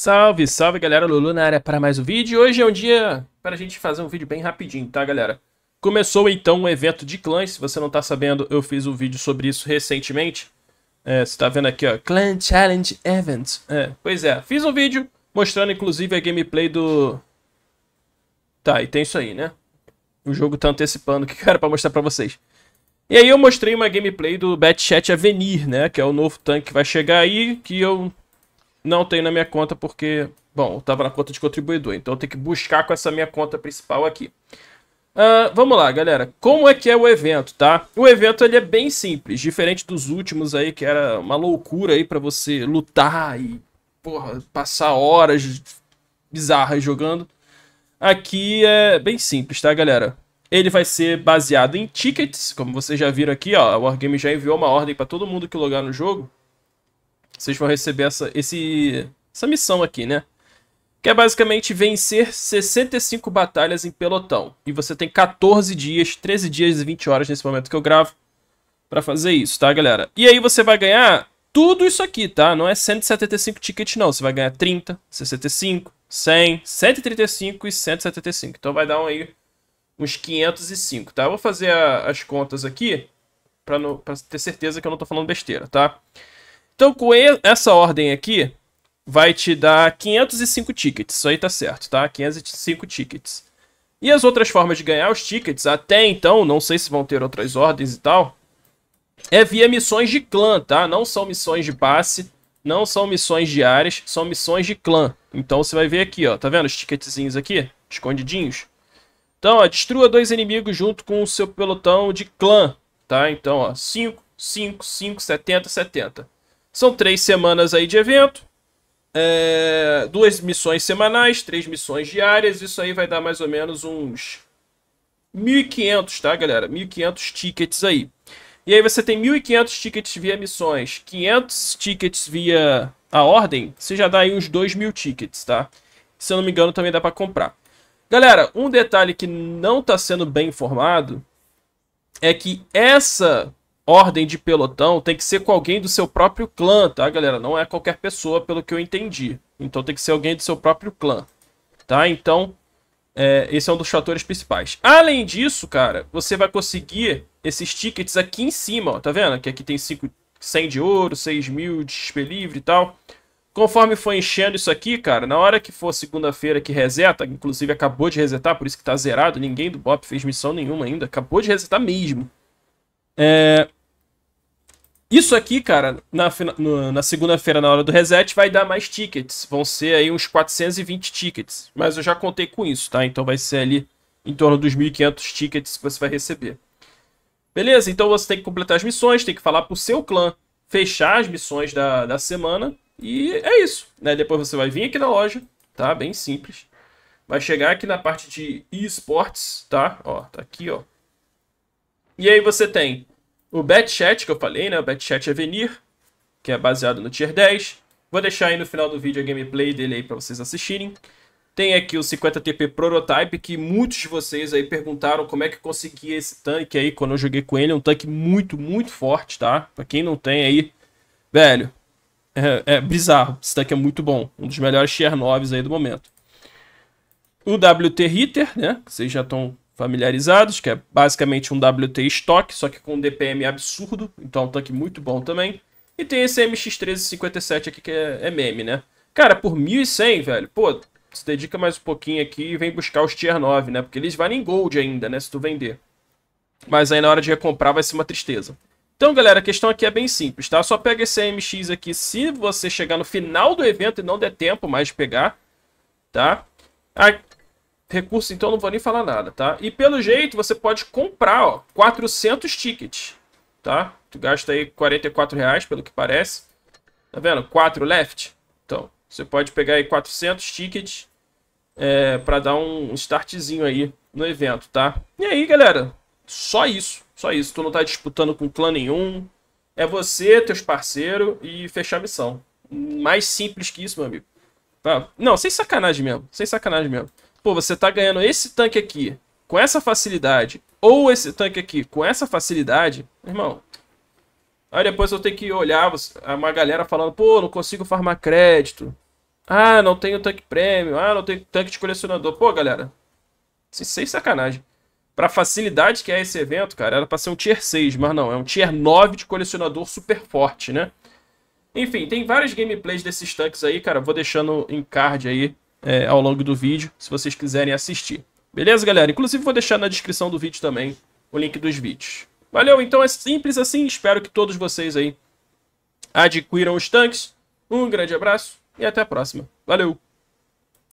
Salve, salve galera, Lulu na área para mais um vídeo. Hoje é um dia para a gente fazer um vídeo bem rapidinho, tá galera? Começou então o um evento de clãs, se você não tá sabendo, eu fiz um vídeo sobre isso recentemente. É, você tá vendo aqui, ó, Clan Challenge Event. É, pois é, fiz um vídeo mostrando inclusive a gameplay do... Tá, e tem isso aí, né? O jogo tá antecipando o que era para mostrar para vocês. E aí eu mostrei uma gameplay do Batchat Avenir, né? Que é o novo tanque que vai chegar aí, que eu não tenho na minha conta porque, bom, estava na conta de contribuidor, então eu tenho que buscar com essa minha conta principal aqui. Uh, vamos lá, galera. Como é que é o evento, tá? O evento ele é bem simples, diferente dos últimos aí que era uma loucura aí para você lutar e porra, passar horas bizarras jogando. Aqui é bem simples, tá, galera? Ele vai ser baseado em tickets, como vocês já viram aqui, ó. o Wargame já enviou uma ordem para todo mundo que logar no jogo vocês vão receber essa, esse, essa missão aqui, né? Que é basicamente vencer 65 batalhas em pelotão. E você tem 14 dias, 13 dias e 20 horas nesse momento que eu gravo pra fazer isso, tá, galera? E aí você vai ganhar tudo isso aqui, tá? Não é 175 tickets, não. Você vai ganhar 30, 65, 100, 135 e 175. Então vai dar um aí uns 505, tá? Eu vou fazer a, as contas aqui pra ter certeza que eu não tô falando besteira, tá? Tá? Então, com essa ordem aqui, vai te dar 505 tickets. Isso aí tá certo, tá? 505 tickets. E as outras formas de ganhar os tickets, até então, não sei se vão ter outras ordens e tal, é via missões de clã, tá? Não são missões de passe, não são missões diárias, são missões de clã. Então você vai ver aqui, ó, tá vendo os ticketzinhos aqui? Escondidinhos. Então, ó, destrua dois inimigos junto com o seu pelotão de clã, tá? Então, ó, 5, 5, 5, 70, 70. São três semanas aí de evento. É, duas missões semanais, três missões diárias. Isso aí vai dar mais ou menos uns 1.500, tá, galera? 1.500 tickets aí. E aí você tem 1.500 tickets via missões, 500 tickets via a ordem. Você já dá aí uns 2.000 tickets, tá? Se eu não me engano, também dá para comprar. Galera, um detalhe que não está sendo bem informado é que essa ordem de pelotão tem que ser com alguém do seu próprio clã, tá, galera? Não é qualquer pessoa, pelo que eu entendi. Então tem que ser alguém do seu próprio clã, tá? Então, é, esse é um dos fatores principais. Além disso, cara, você vai conseguir esses tickets aqui em cima, ó, tá vendo? Que aqui tem 5, 100 de ouro, 6 mil de XP livre e tal. Conforme for enchendo isso aqui, cara, na hora que for segunda-feira que reseta, inclusive acabou de resetar, por isso que tá zerado, ninguém do BOP fez missão nenhuma ainda, acabou de resetar mesmo. É, isso aqui, cara, na, no, na segunda-feira, na hora do reset, vai dar mais tickets. Vão ser aí uns 420 tickets. Mas eu já contei com isso, tá? Então vai ser ali em torno dos 1.500 tickets que você vai receber. Beleza? Então você tem que completar as missões, tem que falar pro seu clã fechar as missões da, da semana. E é isso, né? Depois você vai vir aqui na loja, tá? Bem simples. Vai chegar aqui na parte de esportes, tá? Ó, tá aqui, ó. E aí você tem o BetChat que eu falei, né? O BetChat Avenir, que é baseado no Tier 10. Vou deixar aí no final do vídeo a gameplay dele aí para vocês assistirem. Tem aqui o 50TP Prototype, que muitos de vocês aí perguntaram como é que eu consegui esse tanque aí quando eu joguei com ele. É um tanque muito, muito forte, tá? Pra quem não tem aí, velho, é, é bizarro. Esse tanque é muito bom. Um dos melhores tier 9 aí do momento. O WT Hitter, né? vocês já estão familiarizados, que é basicamente um WT Stock, só que com um DPM absurdo, então é um tanque muito bom também. E tem esse MX1357 aqui que é, é meme, né? Cara, por 1100, velho, pô, se dedica mais um pouquinho aqui e vem buscar os tier 9, né? Porque eles valem gold ainda, né, se tu vender. Mas aí na hora de recomprar vai ser uma tristeza. Então, galera, a questão aqui é bem simples, tá? Só pega esse MX aqui se você chegar no final do evento e não der tempo mais de pegar, tá? Aqui Recurso, então, não vou nem falar nada, tá? E pelo jeito, você pode comprar, ó, 400 tickets, tá? Tu gasta aí 44 reais, pelo que parece. Tá vendo? 4 left. Então, você pode pegar aí 400 tickets é, para dar um startzinho aí no evento, tá? E aí, galera, só isso. Só isso. Tu não tá disputando com clã nenhum. É você, teus parceiros e fechar a missão. Mais simples que isso, meu amigo. Tá? Não, sem sacanagem mesmo. Sem sacanagem mesmo pô, você tá ganhando esse tanque aqui com essa facilidade, ou esse tanque aqui com essa facilidade, irmão. Aí depois eu tenho que olhar uma galera falando, pô, não consigo farmar crédito. Ah, não tenho tanque prêmio. Ah, não tenho tanque de colecionador. Pô, galera, sem é sacanagem. Pra facilidade que é esse evento, cara, era pra ser um tier 6, mas não, é um tier 9 de colecionador super forte, né? Enfim, tem várias gameplays desses tanques aí, cara. Vou deixando em card aí é, ao longo do vídeo, se vocês quiserem assistir. Beleza, galera? Inclusive vou deixar na descrição do vídeo também o link dos vídeos. Valeu, então é simples assim, espero que todos vocês aí adquiram os tanques. Um grande abraço e até a próxima. Valeu!